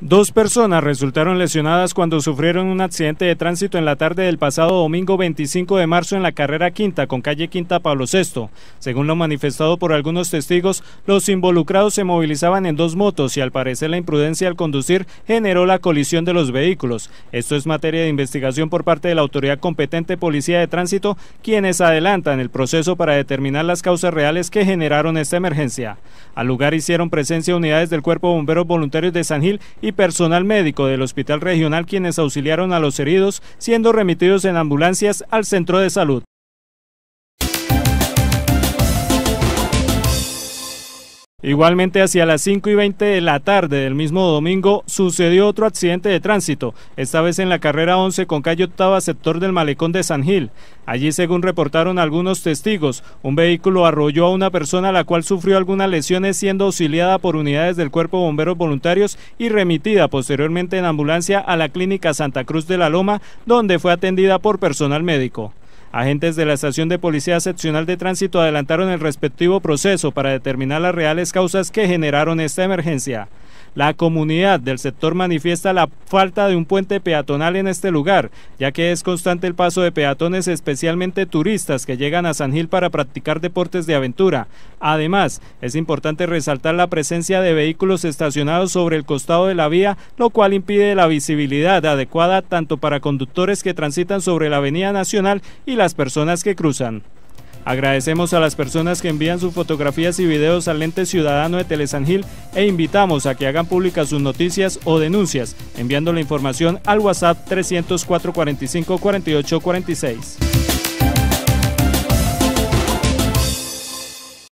Dos personas resultaron lesionadas cuando sufrieron un accidente de tránsito en la tarde del pasado domingo 25 de marzo en la carrera quinta con calle Quinta Pablo VI. Según lo manifestado por algunos testigos, los involucrados se movilizaban en dos motos y al parecer la imprudencia al conducir generó la colisión de los vehículos. Esto es materia de investigación por parte de la autoridad competente Policía de Tránsito, quienes adelantan el proceso para determinar las causas reales que generaron esta emergencia. Al lugar hicieron presencia unidades del Cuerpo de Bomberos Voluntarios de San Gil y y personal médico del Hospital Regional quienes auxiliaron a los heridos, siendo remitidos en ambulancias al centro de salud. Igualmente, hacia las 5 y 20 de la tarde del mismo domingo, sucedió otro accidente de tránsito, esta vez en la carrera 11 con calle octava, sector del Malecón de San Gil. Allí, según reportaron algunos testigos, un vehículo arrolló a una persona la cual sufrió algunas lesiones, siendo auxiliada por unidades del Cuerpo Bomberos Voluntarios y remitida posteriormente en ambulancia a la Clínica Santa Cruz de la Loma, donde fue atendida por personal médico. Agentes de la Estación de Policía Seccional de Tránsito adelantaron el respectivo proceso para determinar las reales causas que generaron esta emergencia. La comunidad del sector manifiesta la falta de un puente peatonal en este lugar, ya que es constante el paso de peatones, especialmente turistas que llegan a San Gil para practicar deportes de aventura. Además, es importante resaltar la presencia de vehículos estacionados sobre el costado de la vía, lo cual impide la visibilidad adecuada tanto para conductores que transitan sobre la Avenida Nacional y las personas que cruzan. Agradecemos a las personas que envían sus fotografías y videos al ente ciudadano de Telesangil e invitamos a que hagan públicas sus noticias o denuncias, enviando la información al WhatsApp 304 46.